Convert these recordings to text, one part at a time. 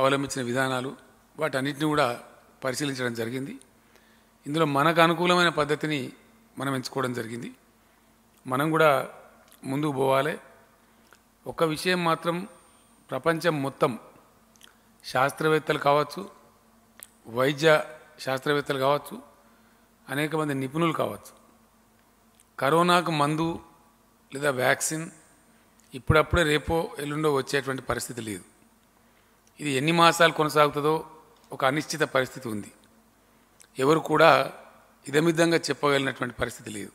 అవలంబించిన విధానాలు వాటన్నిటిని కూడా పరిశీలించడం జరిగింది ఇందులో మనకు అనుకూలమైన పద్ధతిని మనం ఎంచుకోవడం జరిగింది మనం కూడా ముందుకు పోవాలి ఒక విషయం మాత్రం ప్రపంచం మొత్తం శాస్త్రవేత్తలు కావచ్చు వైద్య శాస్త్రవేత్తలు కావచ్చు అనేక మంది నిపుణులు కావచ్చు కరోనాకు మందు లేదా వ్యాక్సిన్ ఇప్పుడప్పుడే రేపో ఎల్లుండో వచ్చేటువంటి పరిస్థితి లేదు ఇది ఎన్ని మాసాలు కొనసాగుతుందో ఒక అనిశ్చిత పరిస్థితి ఉంది ఎవరు కూడా ఇదమిద్దంగా చెప్పగలిగినటువంటి పరిస్థితి లేదు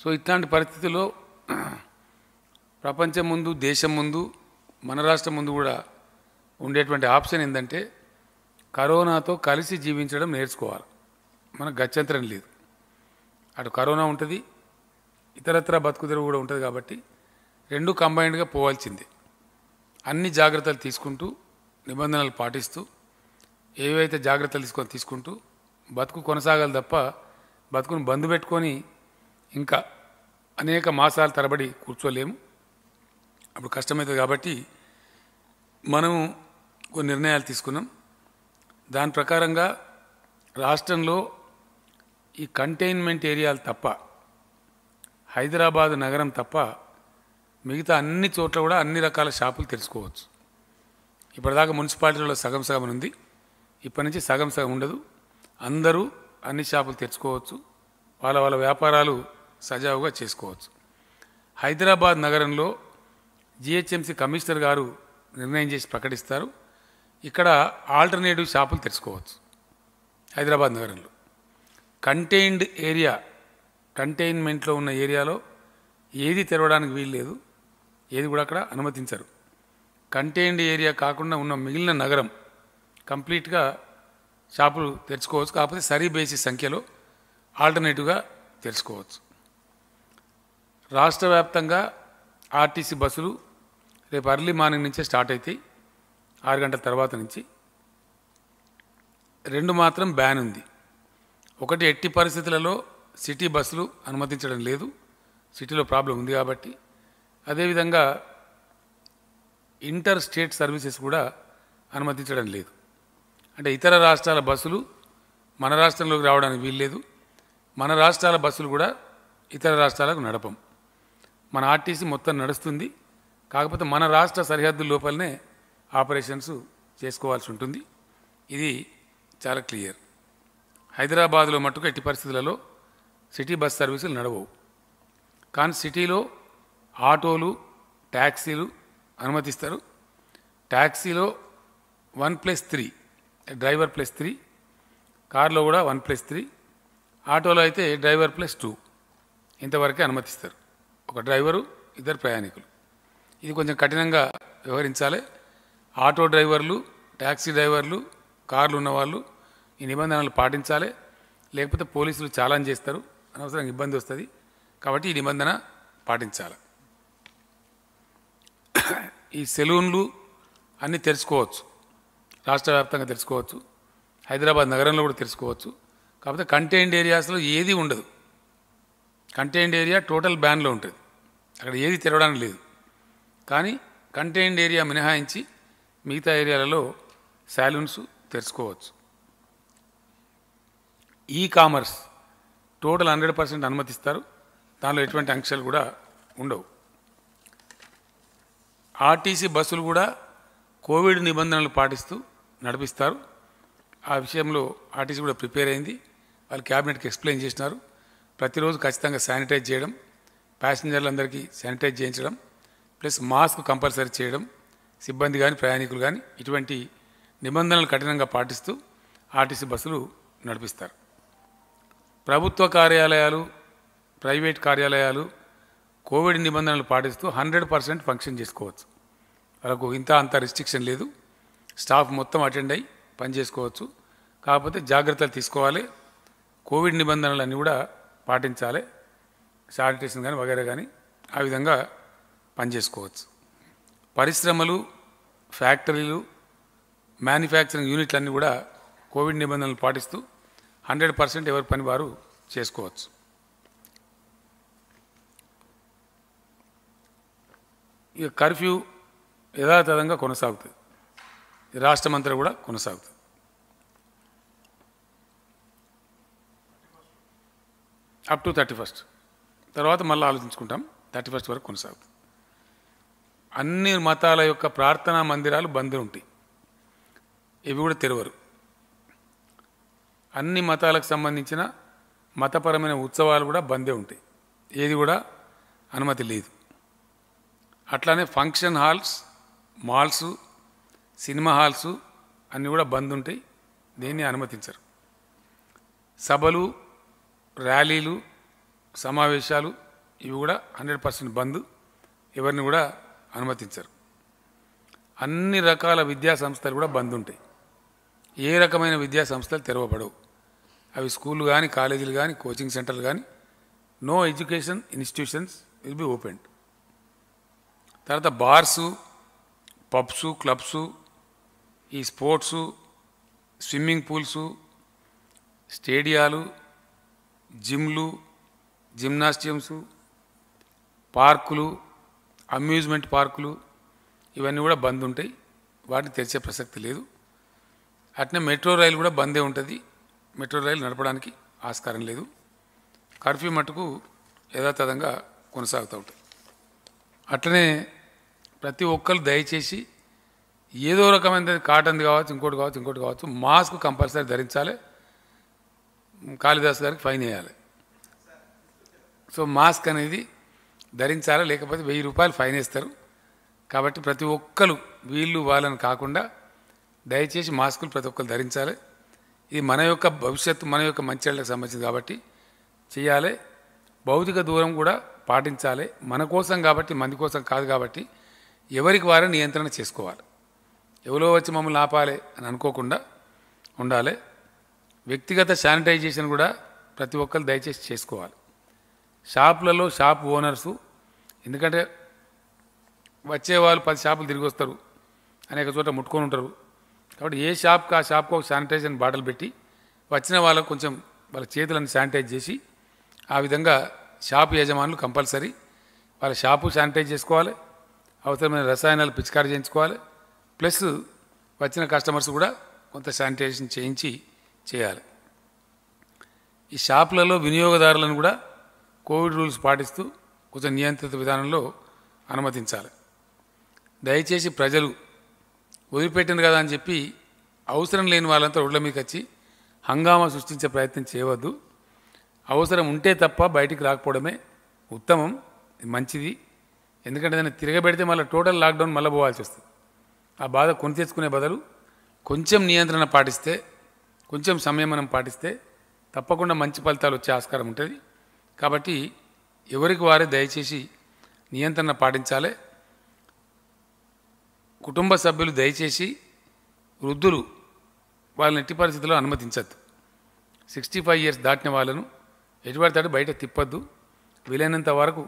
సో ఇట్లాంటి పరిస్థితిలో ప్రపంచం ముందు దేశం ముందు మన రాష్ట్రం ముందు కూడా ఉండేటువంటి ఆప్షన్ ఏంటంటే కరోనాతో కలిసి జీవించడం నేర్చుకోవాలి మనకు గత్యంతరం లేదు అటు కరోనా ఉంటుంది ఇతరత్ర బతుకుదెరువు కూడా ఉంటుంది కాబట్టి రెండు కంబైన్డ్గా పోవాల్సిందే అన్ని జాగ్రత్తలు తీసుకుంటూ నిబంధనలు పాటిస్తూ ఏవైతే జాగ్రత్తలు తీసుకొని తీసుకుంటూ బతుకు కొనసాగాలి తప్ప బతుకును బంధు పెట్టుకొని ఇంకా అనేక మాసాల తరబడి కూర్చోలేము అప్పుడు కష్టమవుతుంది కాబట్టి మనము కొన్ని నిర్ణయాలు తీసుకున్నాం దాని ప్రకారంగా రాష్ట్రంలో ఈ కంటైన్మెంట్ ఏరియాలు తప్ప హైదరాబాదు నగరం తప్ప మిగతా అన్ని చోట్ల కూడా అన్ని రకాల షాపులు తెలుసుకోవచ్చు ఇప్పటిదాకా మున్సిపాలిటీలో సగం సగం ఉంది ఇప్పటి నుంచి సగం సగం ఉండదు అందరూ అన్ని షాపులు తెచ్చుకోవచ్చు వాళ్ళ వాళ్ళ వ్యాపారాలు సజావుగా చేసుకోవచ్చు హైదరాబాద్ నగరంలో జిహెచ్ఎంసీ కమిషనర్ గారు నిర్ణయం చేసి ప్రకటిస్తారు ఇక్కడ ఆల్టర్నేటివ్ షాపులు తెచ్చుకోవచ్చు హైదరాబాద్ నగరంలో కంటైన్డ్ ఏరియా కంటైన్మెంట్లో ఉన్న ఏరియాలో ఏది తెరవడానికి వీలు లేదు ఏది కూడా అక్కడ అనుమతించరు కంటైన్డ్ ఏరియా కాకుండా ఉన్న మిగిలిన నగరం కంప్లీట్గా షాపులు తెరుచుకోవచ్చు కాకపోతే సరి బేసి సంఖ్యలో ఆల్టర్నేటివ్గా తెలుసుకోవచ్చు రాష్ట్ర వ్యాప్తంగా ఆర్టీసీ బస్సులు రేపు అర్లీ మార్నింగ్ నుంచే స్టార్ట్ అవుతాయి ఆరు గంటల తర్వాత నుంచి రెండు మాత్రం బ్యాన్ ఉంది ఒకటి ఎట్టి పరిస్థితులలో సిటీ బస్సులు అనుమతించడం లేదు సిటీలో ప్రాబ్లం ఉంది కాబట్టి అదేవిధంగా ఇంటర్ స్టేట్ సర్వీసెస్ కూడా అనుమతించడం లేదు అంటే ఇతర రాష్ట్రాల బస్సులు మన రాష్ట్రంలోకి రావడానికి వీల్లేదు మన రాష్ట్రాల బస్సులు కూడా ఇతర రాష్ట్రాలకు నడపం మన ఆర్టీసీ మొత్తం నడుస్తుంది కాకపోతే మన రాష్ట్ర సరిహద్దు లోపలనే ఆపరేషన్స్ చేసుకోవాల్సి ఉంటుంది ఇది చాలా క్లియర్ హైదరాబాద్లో మట్టుకు ఎట్టి పరిస్థితులలో సిటీ బస్ సర్వీసులు నడవవు కానీ సిటీలో ఆటోలు ట్యాక్సీలు అనుమతిస్తారు ట్యాక్సీలో one plus three driver plus three కార్లో కూడా వన్ ప్లస్ త్రీ ఆటోలో అయితే డ్రైవర్ ప్లస్ టూ ఇంతవరకే అనుమతిస్తారు ఒక డ్రైవరు ఇద్దరు ప్రయాణికులు ఇది కొంచెం కఠినంగా వ్యవహరించాలి ఆటో డ్రైవర్లు ట్యాక్సీ డ్రైవర్లు కార్లు ఉన్నవాళ్ళు ఈ నిబంధనలు పాటించాలి లేకపోతే పోలీసులు చాలా చేస్తారు అనవసరంగా ఇబ్బంది వస్తుంది కాబట్టి ఈ నిబంధన పాటించాలి ఈ సెలూన్లు అన్నీ తెలుసుకోవచ్చు రాష్ట్ర వ్యాప్తంగా తెలుసుకోవచ్చు హైదరాబాద్ నగరంలో కూడా తెలుసుకోవచ్చు కాకపోతే కంటైన్డ్ ఏరియాస్లో ఏది ఉండదు కంటైన్డ్ ఏరియా టోటల్ బ్యాన్లో ఉంటుంది అక్కడ ఏది తెరవడానికి లేదు కానీ కంటైన్డ్ ఏరియా మినహాయించి మిగతా ఏరియాలలో శాలూన్స్ తెరుచుకోవచ్చు e commerce total hundred percent అనుమతిస్తారు దానిలో ఎటువంటి అంశాలు కూడా ఉండవు ఆర్టీసీ బస్సులు కూడా కోవిడ్ నిబంధనలు పాటిస్తూ నడిపిస్తారు ఆ విషయంలో ఆర్టీసీ కూడా ప్రిపేర్ అయింది వాళ్ళు క్యాబినెట్కి ఎక్స్ప్లెయిన్ చేసినారు ప్రతిరోజు ఖచ్చితంగా శానిటైజ్ చేయడం ప్యాసింజర్లందరికీ శానిటైజ్ చేయించడం ప్లస్ మాస్క్ కంపల్సరీ చేయడం సిబ్బంది కానీ ప్రయాణికులు కానీ ఇటువంటి నిబంధనలు కఠినంగా పాటిస్తూ ఆర్టీసీ బస్సులు నడిపిస్తారు ప్రభుత్వ కార్యాలయాలు ప్రైవేట్ కార్యాలయాలు కోవిడ్ నిబంధనలు పాటిస్తూ హండ్రెడ్ పర్సెంట్ ఫంక్షన్ చేసుకోవచ్చు వాళ్ళకు ఇంత అంత రిస్ట్రిక్షన్ లేదు స్టాఫ్ మొత్తం అటెండ్ అయ్యి పని చేసుకోవచ్చు కాకపోతే జాగ్రత్తలు తీసుకోవాలి కోవిడ్ నిబంధనలన్నీ కూడా పాటించాలి శానిటేషన్ కానీ వగేరే కానీ ఆ విధంగా పనిచేసుకోవచ్చు పరిశ్రమలు ఫ్యాక్టరీలు మ్యానుఫ్యాక్చరింగ్ యూనిట్లన్నీ కూడా కోవిడ్ నిబంధనలు పాటిస్తూ హండ్రెడ్ పర్సెంట్ ఎవరి పని వారు చేసుకోవచ్చు ఇక కర్ఫ్యూ యథాతథంగా కొనసాగుతుంది మంత్రి కూడా కొనసాగుతుంది అప్ టు థర్టీ ఫస్ట్ తర్వాత మళ్ళీ ఆలోచించుకుంటాం థర్టీ ఫస్ట్ వరకు కొనసాగుతుంది అన్ని మతాల యొక్క ప్రార్థనా మందిరాలు బంద్ ఉంటాయి ఇవి కూడా తెరవరు అన్ని మతాలకు సంబంధించిన మతపరమైన ఉత్సవాలు కూడా బందే ఉంటాయి ఏది కూడా అనుమతి లేదు అట్లానే function halls malls cinema halls అన్నీ కూడా బంద్ ఉంటాయి దేన్ని అనుమతించరు సభలు ర్యాలీలు సమావేశాలు ఇవి కూడా హండ్రెడ్ పర్సెంట్ బంద్ ఎవరిని కూడా అనుమతించరు అన్ని రకాల విద్యా సంస్థలు కూడా బంద్ ఉంటాయి ఏ రకమైన విద్యా సంస్థలు తెరవబడవు అవి స్కూళ్ళు కానీ కాలేజీలు కానీ కోచింగ్ సెంటర్లు కానీ no education institutions will be open తర్వాత బార్సు పబ్స్ క్లబ్స్ ఈ స్పోర్ట్సు స్విమ్మింగ్ పూల్సు స్టేడియాలు జిమ్లు జిమ్నాస్టియమ్స్ పార్కులు అమ్యూజ్మెంట్ పార్కులు ఇవన్నీ కూడా బంద్ ఉంటాయి వాటిని తెరిచే ప్రసక్తి లేదు అట్నే మెట్రో రైలు కూడా బందే ఉంటుంది మెట్రో రైలు నడపడానికి ఆస్కారం లేదు కర్ఫ్యూ మటుకు యథాతథంగా కొనసాగుతూ ఉంటుంది అట్లనే ప్రతి ఒక్కరు దయచేసి ఏదో రకమైన కాటన్ కావచ్చు ఇంకోటి కావచ్చు ఇంకోటి కావచ్చు మాస్క్ కంపల్సరీ ధరించాలి కాళిదాస్ గారికి ఫైన్ వేయాలి సో మాస్క్ అనేది ధరించాలి లేకపోతే వెయ్యి రూపాయలు ఫైన్ వేస్తారు కాబట్టి ప్రతి ఒక్కరు వీళ్ళు వాళ్ళని కాకుండా దయచేసి మాస్కులు ప్రతి ఒక్కరు ధరించాలి ఇది మన యొక్క భవిష్యత్తు మన యొక్క మంచిళ్ళకి సంబంధించింది కాబట్టి చేయాలి భౌతిక దూరం కూడా పాటించాలి మన కోసం కాబట్టి మంది కోసం కాదు కాబట్టి ఎవరికి వారు నియంత్రణ చేసుకోవాలి ఎవరో వచ్చి మమ్మల్ని ఆపాలి అని అనుకోకుండా ఉండాలి వ్యక్తిగత శానిటైజేషన్ కూడా ప్రతి ఒక్కరు దయచేసి చేసుకోవాలి షాపులలో షాప్ ఓనర్సు ఎందుకంటే వచ్చే వాళ్ళు పది షాపులు తిరిగి వస్తారు అనేక చోట ముట్టుకొని ఉంటారు కాబట్టి ఏ షాప్కి ఆ షాప్కి ఒక శానిటైజర్ బాటలు పెట్టి వచ్చిన వాళ్ళకు కొంచెం వాళ్ళ చేతులను శానిటైజ్ చేసి ఆ విధంగా షాపు యజమానులు కంపల్సరీ వాళ్ళ షాపు శానిటైజ్ చేసుకోవాలి అవసరమైన రసాయనాలు పిచికారి చేయించుకోవాలి ప్లస్ వచ్చిన కస్టమర్స్ కూడా కొంత శానిటైజేషన్ చేయించి చేయాలి ఈ షాపులలో వినియోగదారులను కూడా కోవిడ్ రూల్స్ పాటిస్తూ కొంచెం నియంత్రిత విధానంలో అనుమతించాలి దయచేసి ప్రజలు వదిలిపెట్టింది కదా అని చెప్పి అవసరం లేని వాళ్ళంతా రోడ్ల మీదకి వచ్చి హంగామా సృష్టించే ప్రయత్నం చేయవద్దు అవసరం ఉంటే తప్ప బయటికి రాకపోవడమే ఉత్తమం మంచిది ఎందుకంటే దాన్ని తిరగబెడితే మళ్ళీ టోటల్ లాక్డౌన్ మళ్ళీ పోవాల్సి వస్తుంది ఆ బాధ కొని తెచ్చుకునే బదులు కొంచెం నియంత్రణ పాటిస్తే కొంచెం సంయమనం పాటిస్తే తప్పకుండా మంచి ఫలితాలు వచ్చే ఆస్కారం ఉంటుంది కాబట్టి ఎవరికి వారే దయచేసి నియంత్రణ పాటించాలి కుటుంబ సభ్యులు దయచేసి వృద్ధులు వాళ్ళని ఎట్టి పరిస్థితుల్లో అనుమతించద్దు సిక్స్టీ ఫైవ్ ఇయర్స్ దాటిన వాళ్ళను ఎటువంటి బయట తిప్పద్దు వీలైనంత వరకు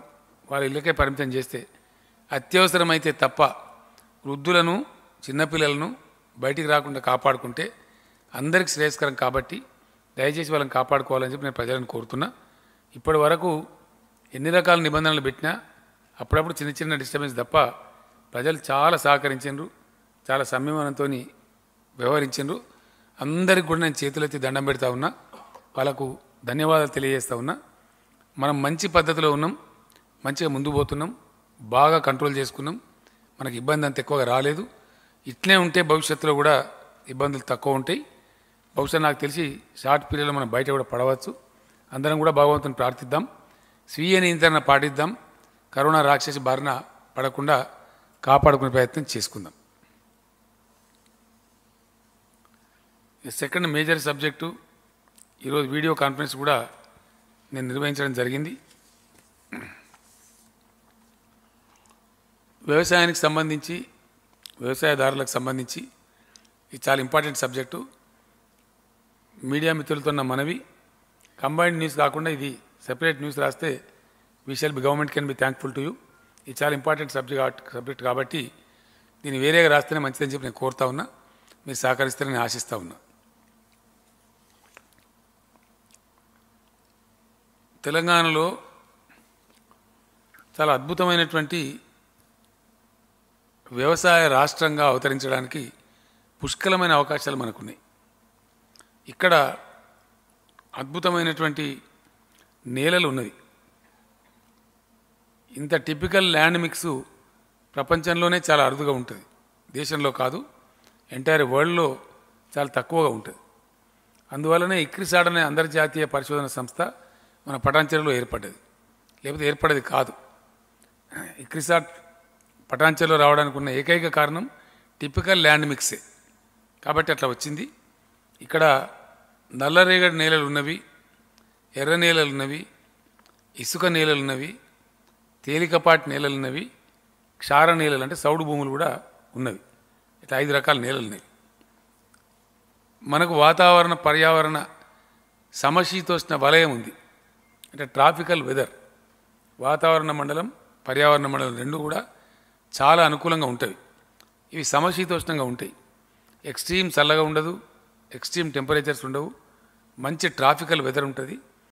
వాళ్ళ ఇళ్ళకే పరిమితం చేస్తే అత్యవసరమైతే తప్ప వృద్ధులను చిన్నపిల్లలను బయటికి రాకుండా కాపాడుకుంటే అందరికి శ్రేయస్కరం కాబట్టి దయచేసి వాళ్ళని కాపాడుకోవాలని చెప్పి నేను ప్రజలను కోరుతున్నా ఇప్పటి వరకు ఎన్ని రకాల నిబంధనలు పెట్టినా అప్పుడప్పుడు చిన్న చిన్న డిస్టర్బెన్స్ తప్ప ప్రజలు చాలా సహకరించారు చాలా సంయమనంతో వ్యవహరించారు అందరికి కూడా నేను చేతులెత్తి దండం పెడతా ఉన్నా వాళ్ళకు ధన్యవాదాలు తెలియజేస్తూ ఉన్నా మనం మంచి పద్ధతిలో ఉన్నాం మంచిగా ముందు పోతున్నాం బాగా కంట్రోల్ చేసుకున్నాం మనకి ఇబ్బంది అంత ఎక్కువగా రాలేదు ఇట్లే ఉంటే భవిష్యత్తులో కూడా ఇబ్బందులు తక్కువ ఉంటాయి బహుశా నాకు తెలిసి షార్ట్ పీరియడ్లో మనం బయట కూడా పడవచ్చు అందరం కూడా భగవంతుని ప్రార్థిద్దాం స్వీయ నియంత్రణ పాటిద్దాం కరోనా రాక్షసి బారిన పడకుండా కాపాడుకునే ప్రయత్నం చేసుకుందాం సెకండ్ మేజర్ సబ్జెక్టు ఈరోజు వీడియో కాన్ఫరెన్స్ కూడా నేను నిర్వహించడం జరిగింది వ్యవసాయానికి సంబంధించి వ్యవసాయదారులకు సంబంధించి ఇది చాలా ఇంపార్టెంట్ సబ్జెక్టు మీడియా మిత్రులతో ఉన్న మనవి కంబైన్డ్ న్యూస్ కాకుండా ఇది సెపరేట్ న్యూస్ రాస్తే we shall be government can be thankful to you ఇది చాలా ఇంపార్టెంట్ సబ్జెక్ట్ సబ్జెక్ట్ కాబట్టి దీన్ని వేరేగా రాస్తేనే మంచిదని చెప్పి నేను కోరుతా ఉన్నా మీరు సహకరిస్తారని ఆశిస్తూ ఉన్నా తెలంగాణలో చాలా అద్భుతమైనటువంటి వ్యవసాయ రాష్ట్రంగా అవతరించడానికి పుష్కలమైన అవకాశాలు మనకున్నాయి ఇక్కడ అద్భుతమైనటువంటి నేలలు ఉన్నవి ఇంత టిపికల్ ల్యాండ్ మిక్సు ప్రపంచంలోనే చాలా అరుదుగా ఉంటుంది దేశంలో కాదు ఎంటైర్ వరల్డ్లో చాలా తక్కువగా ఉంటుంది అందువల్లనే ఇక్రిసాడ్ అనే అంతర్జాతీయ పరిశోధన సంస్థ మన పటాంచరలో ఏర్పడ్డది లేకపోతే ఏర్పడేది కాదు ఇక్రిసాట్ పటాన్చెరులో రావడానికి ఉన్న ఏకైక కారణం టిపికల్ ల్యాండ్ మిక్సే కాబట్టి అట్లా వచ్చింది ఇక్కడ నల్లరేగడి నేలలు ఉన్నవి ఎర్ర నేలలు ఉన్నవి ఇసుక నేలలు ఉన్నవి తేలికపాటి నేలలు ఉన్నవి క్షార నేలలు అంటే సౌడు భూములు కూడా ఉన్నవి ఇట్లా ఐదు రకాల నేలలు ఉన్నాయి మనకు వాతావరణ పర్యావరణ సమశీతోష్ణ వలయం ఉంది అంటే ట్రాఫికల్ వెదర్ వాతావరణ మండలం పర్యావరణ మండలం రెండు కూడా చాలా అనుకూలంగా ఉంటాయి ఇవి సమశీతోష్ణంగా ఉంటాయి ఎక్స్ట్రీమ్ చల్లగా ఉండదు ఎక్స్ట్రీమ్ టెంపరేచర్స్ ఉండవు మంచి ట్రాఫికల్ వెదర్ ఉంటుంది